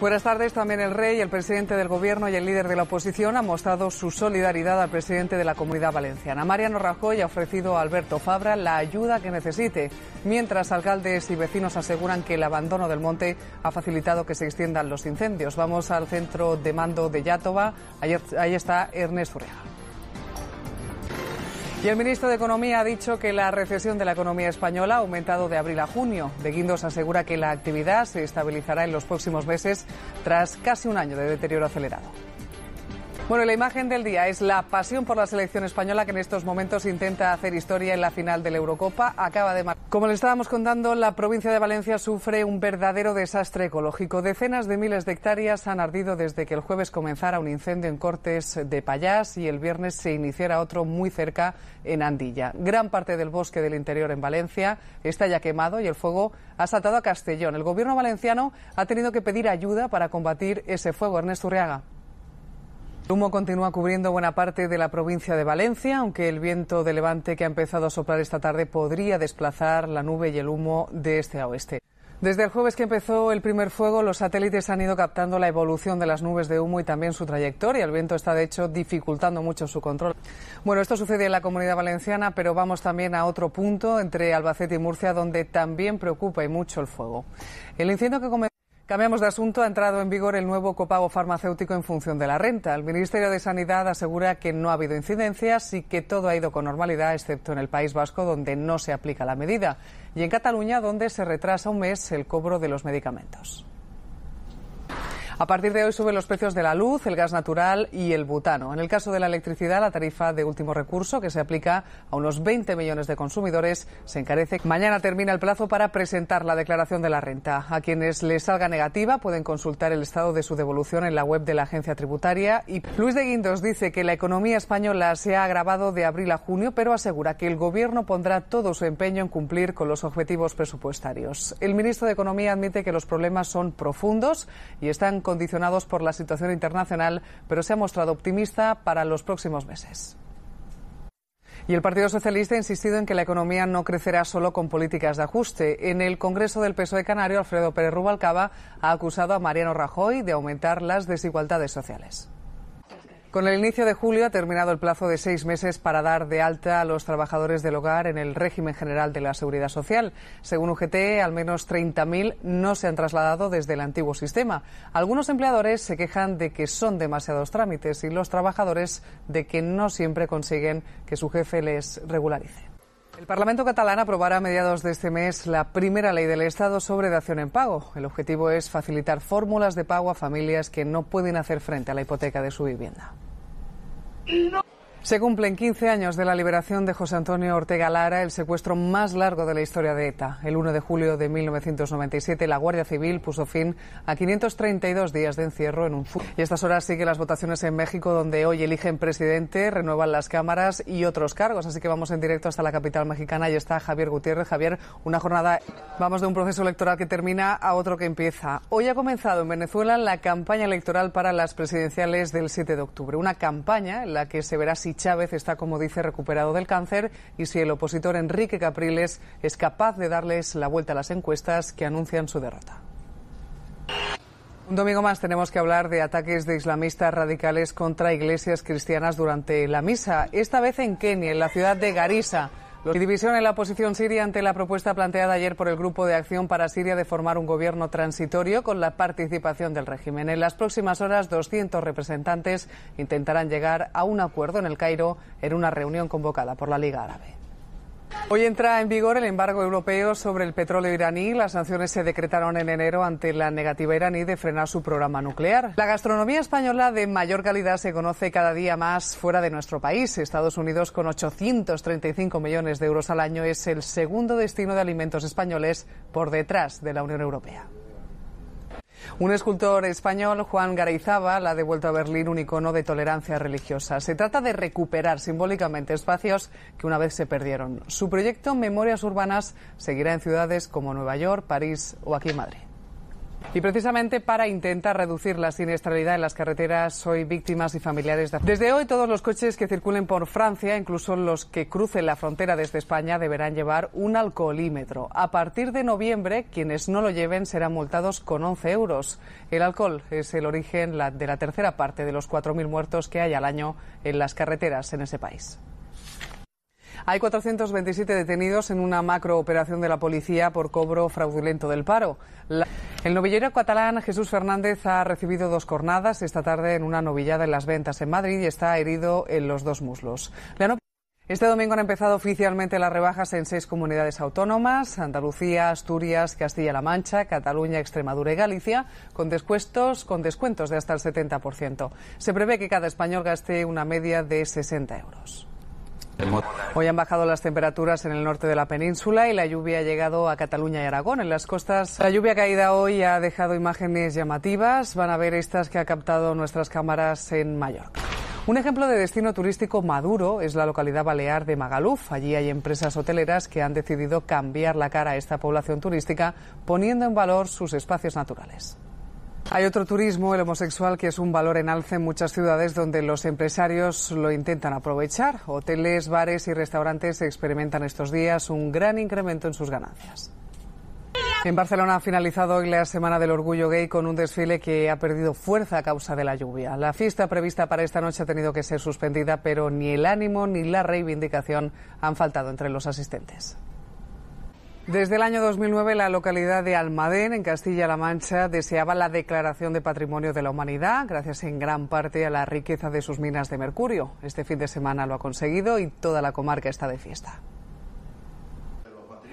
Buenas tardes. También el rey, el presidente del gobierno y el líder de la oposición han mostrado su solidaridad al presidente de la comunidad valenciana. Mariano Rajoy ha ofrecido a Alberto Fabra la ayuda que necesite, mientras alcaldes y vecinos aseguran que el abandono del monte ha facilitado que se extiendan los incendios. Vamos al centro de mando de Yátova. Ahí está Ernest Urreaga. Y el ministro de Economía ha dicho que la recesión de la economía española ha aumentado de abril a junio. De Guindos asegura que la actividad se estabilizará en los próximos meses tras casi un año de deterioro acelerado. Bueno, la imagen del día es la pasión por la selección española que en estos momentos intenta hacer historia en la final de la Eurocopa. Acaba de Como le estábamos contando, la provincia de Valencia sufre un verdadero desastre ecológico. Decenas de miles de hectáreas han ardido desde que el jueves comenzara un incendio en Cortes de Payás y el viernes se iniciara otro muy cerca en Andilla. Gran parte del bosque del interior en Valencia está ya quemado y el fuego ha saltado a Castellón. El gobierno valenciano ha tenido que pedir ayuda para combatir ese fuego. Ernesto Urriaga. El humo continúa cubriendo buena parte de la provincia de Valencia, aunque el viento de levante que ha empezado a soplar esta tarde podría desplazar la nube y el humo de este a oeste. Desde el jueves que empezó el primer fuego, los satélites han ido captando la evolución de las nubes de humo y también su trayectoria. El viento está, de hecho, dificultando mucho su control. Bueno, esto sucede en la comunidad valenciana, pero vamos también a otro punto, entre Albacete y Murcia, donde también preocupa mucho el fuego. El incendio que comenzó Cambiamos de asunto. Ha entrado en vigor el nuevo copago farmacéutico en función de la renta. El Ministerio de Sanidad asegura que no ha habido incidencias y que todo ha ido con normalidad, excepto en el País Vasco, donde no se aplica la medida, y en Cataluña, donde se retrasa un mes el cobro de los medicamentos. A partir de hoy suben los precios de la luz, el gas natural y el butano. En el caso de la electricidad, la tarifa de último recurso, que se aplica a unos 20 millones de consumidores, se encarece. Mañana termina el plazo para presentar la declaración de la renta. A quienes les salga negativa pueden consultar el estado de su devolución en la web de la agencia tributaria. Y Luis de Guindos dice que la economía española se ha agravado de abril a junio, pero asegura que el Gobierno pondrá todo su empeño en cumplir con los objetivos presupuestarios. El ministro de Economía admite que los problemas son profundos y están condicionados por la situación internacional, pero se ha mostrado optimista para los próximos meses. Y el Partido Socialista ha insistido en que la economía no crecerá solo con políticas de ajuste. En el Congreso del PSOE Canario, Alfredo Pérez Rubalcaba ha acusado a Mariano Rajoy de aumentar las desigualdades sociales. Con el inicio de julio ha terminado el plazo de seis meses para dar de alta a los trabajadores del hogar en el régimen general de la seguridad social. Según UGT, al menos 30.000 no se han trasladado desde el antiguo sistema. Algunos empleadores se quejan de que son demasiados trámites y los trabajadores de que no siempre consiguen que su jefe les regularice. El Parlamento catalán aprobará a mediados de este mes la primera ley del Estado sobre dación en pago. El objetivo es facilitar fórmulas de pago a familias que no pueden hacer frente a la hipoteca de su vivienda. Se cumplen 15 años de la liberación de José Antonio Ortega Lara, el secuestro más largo de la historia de ETA. El 1 de julio de 1997, la Guardia Civil puso fin a 532 días de encierro en un Y estas horas siguen las votaciones en México, donde hoy eligen presidente, renuevan las cámaras y otros cargos. Así que vamos en directo hasta la capital mexicana. y está Javier Gutiérrez. Javier, una jornada. Vamos de un proceso electoral que termina a otro que empieza. Hoy ha comenzado en Venezuela la campaña electoral para las presidenciales del 7 de octubre. Una campaña en la que se verá si Chávez está, como dice, recuperado del cáncer y si el opositor Enrique Capriles es capaz de darles la vuelta a las encuestas que anuncian su derrota. Un domingo más tenemos que hablar de ataques de islamistas radicales contra iglesias cristianas durante la misa, esta vez en Kenia, en la ciudad de Garissa. Y División en la oposición siria ante la propuesta planteada ayer por el Grupo de Acción para Siria de formar un gobierno transitorio con la participación del régimen. En las próximas horas, 200 representantes intentarán llegar a un acuerdo en el Cairo en una reunión convocada por la Liga Árabe. Hoy entra en vigor el embargo europeo sobre el petróleo iraní. Las sanciones se decretaron en enero ante la negativa iraní de frenar su programa nuclear. La gastronomía española de mayor calidad se conoce cada día más fuera de nuestro país. Estados Unidos, con 835 millones de euros al año, es el segundo destino de alimentos españoles por detrás de la Unión Europea. Un escultor español, Juan Garayzábal, ha devuelto a Berlín un icono de tolerancia religiosa. Se trata de recuperar simbólicamente espacios que una vez se perdieron. Su proyecto Memorias Urbanas seguirá en ciudades como Nueva York, París o aquí en Madrid. Y precisamente para intentar reducir la siniestralidad en las carreteras, soy víctimas y familiares de... Desde hoy todos los coches que circulen por Francia, incluso los que crucen la frontera desde España, deberán llevar un alcoholímetro. A partir de noviembre, quienes no lo lleven serán multados con 11 euros. El alcohol es el origen de la tercera parte de los 4.000 muertos que hay al año en las carreteras en ese país. Hay 427 detenidos en una macrooperación de la policía por cobro fraudulento del paro. El novillero catalán Jesús Fernández ha recibido dos cornadas esta tarde en una novillada en las ventas en Madrid y está herido en los dos muslos. Este domingo han empezado oficialmente las rebajas en seis comunidades autónomas, Andalucía, Asturias, Castilla-La Mancha, Cataluña, Extremadura y Galicia, con descuentos, con descuentos de hasta el 70%. Se prevé que cada español gaste una media de 60 euros. Hoy han bajado las temperaturas en el norte de la península y la lluvia ha llegado a Cataluña y Aragón. En las costas, la lluvia caída hoy ha dejado imágenes llamativas. Van a ver estas que ha captado nuestras cámaras en Mallorca. Un ejemplo de destino turístico maduro es la localidad balear de Magaluf. Allí hay empresas hoteleras que han decidido cambiar la cara a esta población turística poniendo en valor sus espacios naturales. Hay otro turismo, el homosexual, que es un valor en alza en muchas ciudades donde los empresarios lo intentan aprovechar. Hoteles, bares y restaurantes experimentan estos días un gran incremento en sus ganancias. En Barcelona ha finalizado hoy la Semana del Orgullo Gay con un desfile que ha perdido fuerza a causa de la lluvia. La fiesta prevista para esta noche ha tenido que ser suspendida, pero ni el ánimo ni la reivindicación han faltado entre los asistentes. Desde el año 2009, la localidad de Almadén, en Castilla-La Mancha, deseaba la declaración de patrimonio de la humanidad, gracias en gran parte a la riqueza de sus minas de mercurio. Este fin de semana lo ha conseguido y toda la comarca está de fiesta.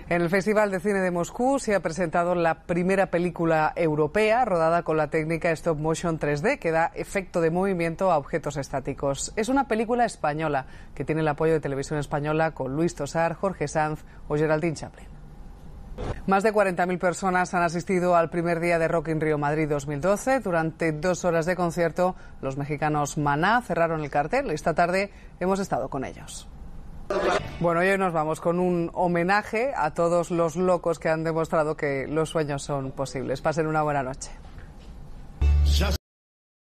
En el Festival de Cine de Moscú se ha presentado la primera película europea rodada con la técnica stop motion 3D que da efecto de movimiento a objetos estáticos. Es una película española que tiene el apoyo de Televisión Española con Luis Tosar, Jorge Sanz o Geraldine Chaplin. Más de 40.000 personas han asistido al primer día de Rock in Río Madrid 2012. Durante dos horas de concierto, los mexicanos Maná cerraron el cartel. Esta tarde hemos estado con ellos. Bueno, hoy nos vamos con un homenaje a todos los locos que han demostrado que los sueños son posibles. Pasen una buena noche.